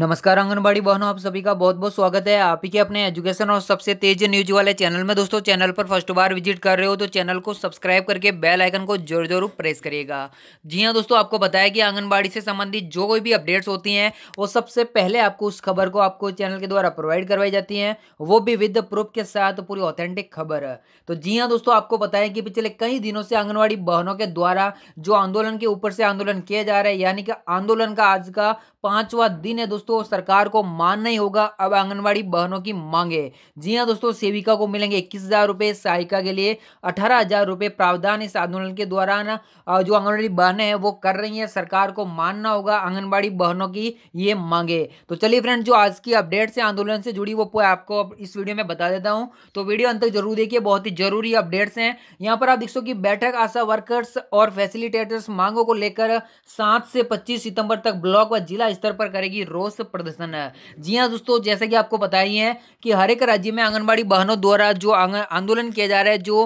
नमस्कार आंगनबाड़ी बहनों आप सभी का बहुत बहुत स्वागत है आप ही के अपने एजुकेशन और सबसे तेज न्यूज वाले चैनल में दोस्तों चैनल पर फर्स्ट बार विजिट कर रहे हो तो चैनल को सब्सक्राइब करके बेल आइकन को जोर जरूर प्रेस करिएगा जी हाँ दोस्तों आपको बताया कि आंगनबाड़ी से संबंधित जो कोई भी अपडेट्स होती हैं वो सबसे पहले आपको उस खबर को आपको चैनल के द्वारा प्रोवाइड करवाई जाती है वो भी विद प्रूफ के साथ पूरी ऑथेंटिक खबर तो जी हाँ दोस्तों आपको बताया कि पिछले कई दिनों से आंगनबाड़ी बहनों के द्वारा जो आंदोलन के ऊपर से आंदोलन किया जा रहा है यानी कि आंदोलन का आज का पांचवा दिन है दोस्तों दोस्तों सरकार को मानना ही होगा अब आंगनबाड़ी बहनों की मांगे जी हाँ दोस्तों सेविका को मिलेंगे इक्कीस हजार रुपये सहायिका के लिए अठारह हजार रुपये प्रावधान इस आंदोलन के दौरान जो आंगनबाड़ी बहने हैं वो कर रही है सरकार को मानना होगा आंगनबाड़ी बहनों की ये मांगे तो चलिए फ्रेंड जो आज की अपडेट से आंदोलन से जुड़ी वो आपको इस वीडियो में बता देता हूँ तो वीडियो अंत तक जरूर देखिए बहुत ही जरूरी अपडेट्स हैं यहाँ पर आप देख सो कि बैठक आशा वर्कर्स और फैसिलिटेटर्स मांगों को लेकर सात से पच्चीस सितंबर तक ब्लॉक व जिला स्तर पर करेगी रोष से प्रदर्शन है जी हाँ दोस्तों जैसे कि आपको पता ही है कि हर एक राज्य में आंगनबाड़ी बहनों द्वारा जो आंदोलन किया जा रहा है जो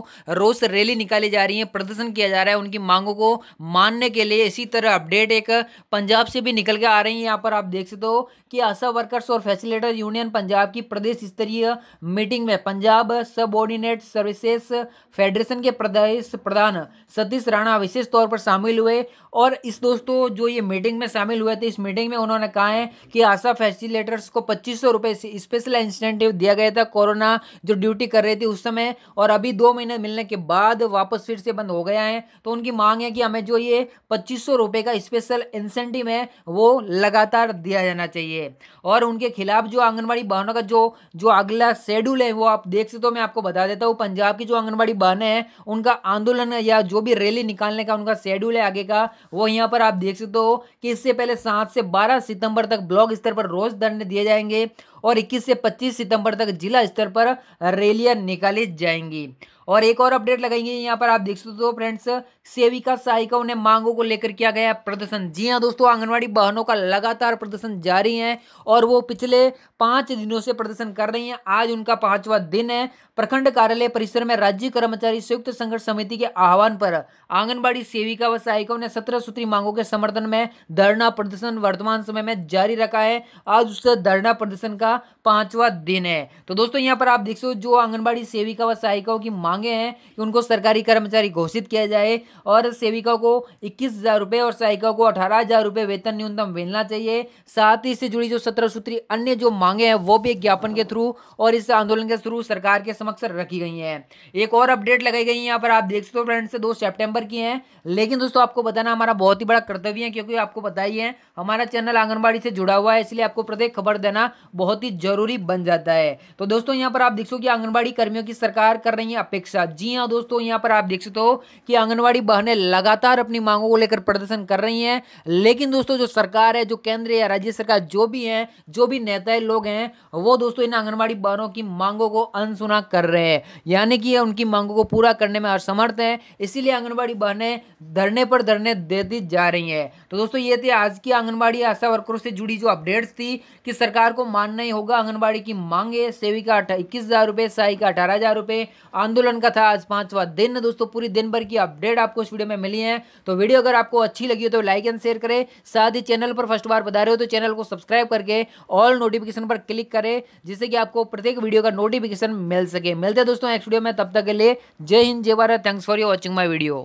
रोज रैली निकाली जा रही है प्रदर्शन किया जा रहा है उनकी मांगों को मानने के लिए इसी तरह अपडेट एक पंजाब से भी निकल के आ रही है यहाँ पर आप देख सकते हो कि आशा वर्कर्स और फैसिलिटेटर यूनियन पंजाब की प्रदेश स्तरीय मीटिंग में पंजाब सब सबऑर्डिनेट सर्विसेस फेडरेशन के प्रदेश प्रधान सतीश राणा विशेष तौर पर शामिल हुए और इस दोस्तों जो ये मीटिंग में शामिल हुए थे इस मीटिंग में उन्होंने कहा है कि आशा फैसिलेटर्स को पच्चीस सौ रुपये स्पेशल इंसेंटिव दिया गया था कोरोना जो ड्यूटी कर रही थी उस समय और अभी दो महीने मिलने के बाद वापस फिर से बंद हो गया है तो उनकी मांग है कि हमें जो ये पच्चीस सौ रुपये का स्पेशल इंसेंटिव है वो लगातार दिया जाना चाहिए और उनके खिलाफ जो आंगनबाड़ी बहनों का जो जो अगला शेड्यूल है वो आप देख सकते हो मैं आपको बता देता हूँ पंजाब की जो आंगनबाड़ी बहनें हैं उनका आंदोलन या जो भी रैली निकालने का उनका शेड्यूल है आगे का वो यहाँ पर आप देख सकते हो कि इससे पहले सात से बारह सितंबर तक ब्लॉक ब्लॉक स्तर पर रोज दंड दिए जाएंगे और 21 से 25 सितंबर तक जिला स्तर पर रैलियां निकाली जाएंगी और एक और अपडेट लगाएंगे यहाँ पर आप देख सकते हो फ्रेंड्स सेविका सहायिकाओं ने मांगों को लेकर किया गया प्रदर्शन जी हाँ दोस्तों आंगनवाड़ी बहनों का लगातार प्रदर्शन जारी है और वो पिछले पांच दिनों से प्रदर्शन कर रही हैं आज उनका पांचवा दिन है प्रखंड कार्यालय परिसर में राज्य कर्मचारी संयुक्त संघर्ष समिति के आह्वान पर आंगनबाड़ी सेविका व सहायिकाओं ने सत्रह सूत्री मांगों के समर्थन में धरना प्रदर्शन वर्तमान समय में जारी रखा है आज उस धरना प्रदर्शन का का पांचवा दिन है तो दोस्तों यहाँ पर आप देख सो जो आंगनबाड़ी सेविका व सहायिकाओं की मांगे हैं कि उनको सरकारी कर्मचारी घोषित किया जाए और सेविका को इक्कीस और सहायिका को अठारह वेतन न्यूनतम मिलना चाहिए साथ ही इससे जुड़ी जो सत्रह सूत्री अन्य जो मांगे हैं वो भी एक ज्ञापन के थ्रू और इस आंदोलन के थ्रू सरकार के समक्ष रखी गई है एक और अपडेट लगाई गई है यहाँ पर आप देख सकते हो फ्रेंड्स दो सेप्टेम्बर की है लेकिन दोस्तों आपको बताना हमारा बहुत ही बड़ा कर्तव्य है क्योंकि आपको बताइए हमारा चैनल आंगनबाड़ी से जुड़ा हुआ है इसलिए आपको प्रत्येक खबर देना बहुत बहुत ही जरूरी बन जाता है तो दोस्तों यहाँ पर आप देख सो कि आंगनबाड़ी कर्मियों की सरकार कर रही है अपेक्षा जी हाँ दोस्तों यहाँ पर आप देख सकते हो कि आंगनबाड़ी बहने लगातार अपनी मांगों को लेकर प्रदर्शन कर रही है लेकिन दोस्तों जो सरकार है जो केंद्र या राज्य सरकार जो भी है जो भी नेता लोग हैं वो दोस्तों इन आंगनबाड़ी बहनों की मांगों को अनसुना कर रहे हैं यानी कि उनकी मांगों को पूरा करने में असमर्थ है इसीलिए आंगनबाड़ी बहने धरने पर धरने देती जा रही है तो दोस्तों ये थे आज की आंगनबाड़ी आशा वर्करों से जुड़ी जो अपडेट्स थी कि सरकार को मानना ही नहीं होगा आंगनबाड़ी की मांगे सेविका इक्कीस हज़ार रुपये सहायिका अठारह हज़ार रुपए आंदोलन का था आज पांचवा दिन दोस्तों पूरी दिन भर की अपडेट आपको इस वीडियो में मिली है तो वीडियो अगर आपको अच्छी लगी हो तो लाइक एंड शेयर करें साथ ही चैनल पर फर्स्ट बार बता रहे हो तो चैनल को सब्सक्राइब करके ऑल नोटिफिकेशन पर क्लिक करें जिससे कि आपको प्रत्येक वीडियो का नोटिफिकेशन मिल सके मिलते हैं दोस्तों नेक्स्ट वीडियो में तब तक के लिए Jai Hind Jai Bharat thanks for you watching my video